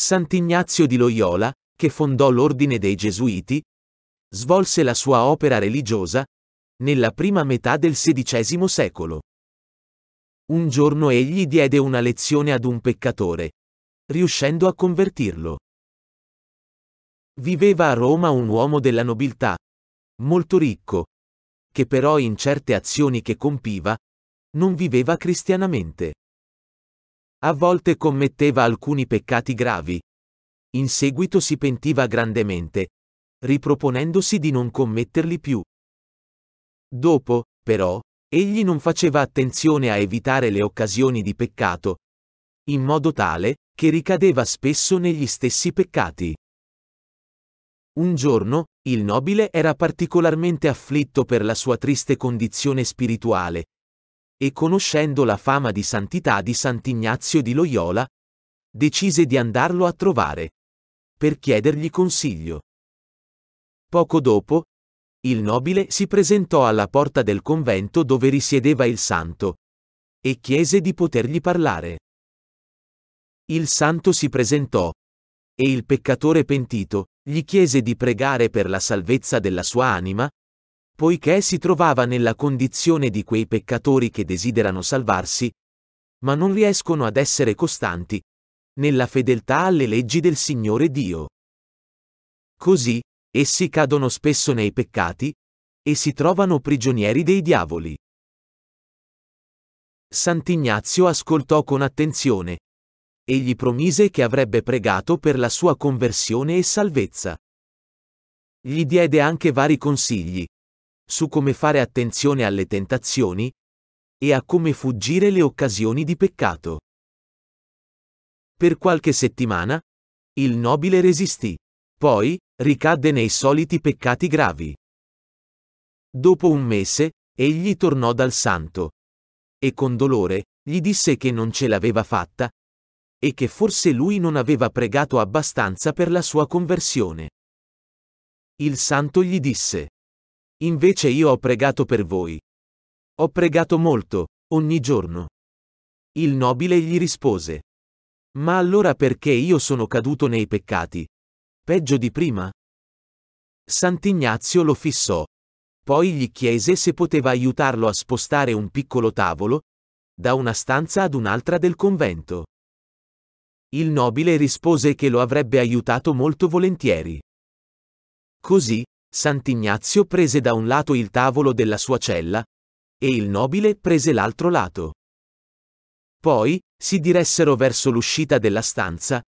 Sant'Ignazio di Loyola, che fondò l'ordine dei Gesuiti, svolse la sua opera religiosa nella prima metà del XVI secolo. Un giorno egli diede una lezione ad un peccatore, riuscendo a convertirlo. Viveva a Roma un uomo della nobiltà, molto ricco, che però in certe azioni che compiva, non viveva cristianamente. A volte commetteva alcuni peccati gravi. In seguito si pentiva grandemente, riproponendosi di non commetterli più. Dopo, però, egli non faceva attenzione a evitare le occasioni di peccato, in modo tale che ricadeva spesso negli stessi peccati. Un giorno, il nobile era particolarmente afflitto per la sua triste condizione spirituale, e conoscendo la fama di santità di Sant'Ignazio di Loyola, decise di andarlo a trovare per chiedergli consiglio. Poco dopo, il nobile si presentò alla porta del convento dove risiedeva il santo e chiese di potergli parlare. Il santo si presentò e il peccatore pentito gli chiese di pregare per la salvezza della sua anima poiché si trovava nella condizione di quei peccatori che desiderano salvarsi, ma non riescono ad essere costanti nella fedeltà alle leggi del Signore Dio. Così, essi cadono spesso nei peccati e si trovano prigionieri dei diavoli. Sant'Ignazio ascoltò con attenzione e gli promise che avrebbe pregato per la sua conversione e salvezza. Gli diede anche vari consigli, su come fare attenzione alle tentazioni e a come fuggire le occasioni di peccato. Per qualche settimana, il nobile resistì, poi ricadde nei soliti peccati gravi. Dopo un mese, egli tornò dal santo e con dolore gli disse che non ce l'aveva fatta e che forse lui non aveva pregato abbastanza per la sua conversione. Il santo gli disse, Invece io ho pregato per voi. Ho pregato molto, ogni giorno. Il nobile gli rispose. Ma allora perché io sono caduto nei peccati? Peggio di prima? Sant'Ignazio lo fissò. Poi gli chiese se poteva aiutarlo a spostare un piccolo tavolo, da una stanza ad un'altra del convento. Il nobile rispose che lo avrebbe aiutato molto volentieri. Così, Sant'Ignazio prese da un lato il tavolo della sua cella, e il nobile prese l'altro lato. Poi si diressero verso l'uscita della stanza,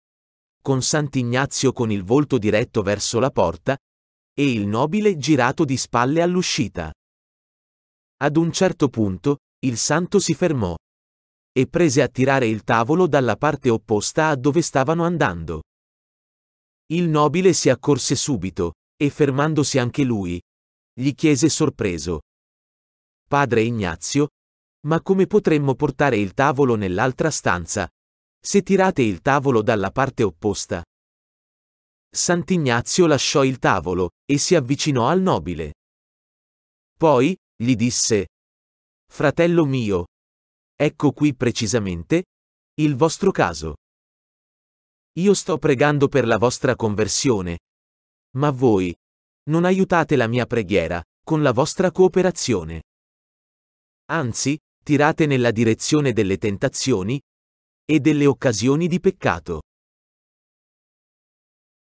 con Sant'Ignazio con il volto diretto verso la porta, e il nobile girato di spalle all'uscita. Ad un certo punto, il santo si fermò e prese a tirare il tavolo dalla parte opposta a dove stavano andando. Il nobile si accorse subito, e fermandosi anche lui, gli chiese sorpreso. Padre Ignazio, ma come potremmo portare il tavolo nell'altra stanza? Se tirate il tavolo dalla parte opposta. Sant'Ignazio lasciò il tavolo e si avvicinò al nobile. Poi gli disse, Fratello mio, ecco qui precisamente il vostro caso. Io sto pregando per la vostra conversione, ma voi non aiutate la mia preghiera con la vostra cooperazione. Anzi, tirate nella direzione delle tentazioni e delle occasioni di peccato.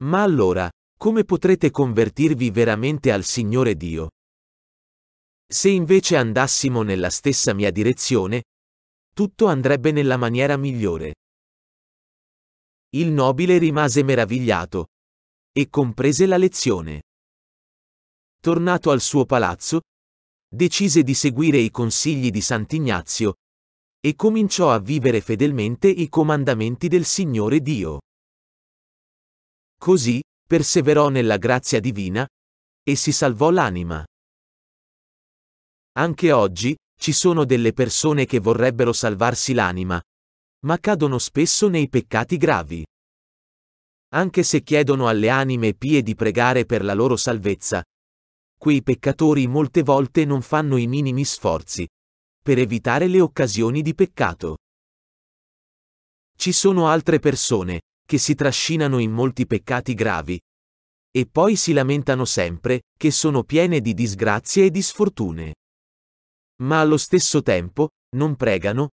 Ma allora, come potrete convertirvi veramente al Signore Dio? Se invece andassimo nella stessa mia direzione, tutto andrebbe nella maniera migliore. Il nobile rimase meravigliato, e comprese la lezione. Tornato al suo palazzo, decise di seguire i consigli di Sant'Ignazio e cominciò a vivere fedelmente i comandamenti del Signore Dio. Così perseverò nella grazia divina e si salvò l'anima. Anche oggi ci sono delle persone che vorrebbero salvarsi l'anima, ma cadono spesso nei peccati gravi anche se chiedono alle anime pie di pregare per la loro salvezza. Quei peccatori molte volte non fanno i minimi sforzi per evitare le occasioni di peccato. Ci sono altre persone che si trascinano in molti peccati gravi e poi si lamentano sempre che sono piene di disgrazie e di sfortune. Ma allo stesso tempo non pregano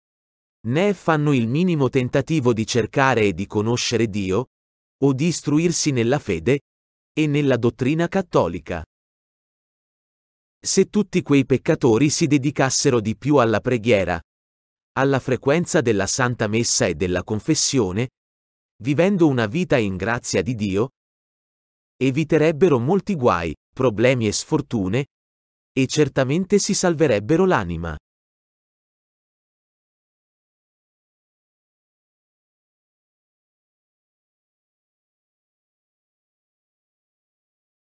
né fanno il minimo tentativo di cercare e di conoscere Dio, o di istruirsi nella fede e nella dottrina cattolica. Se tutti quei peccatori si dedicassero di più alla preghiera, alla frequenza della Santa Messa e della confessione, vivendo una vita in grazia di Dio, eviterebbero molti guai, problemi e sfortune, e certamente si salverebbero l'anima.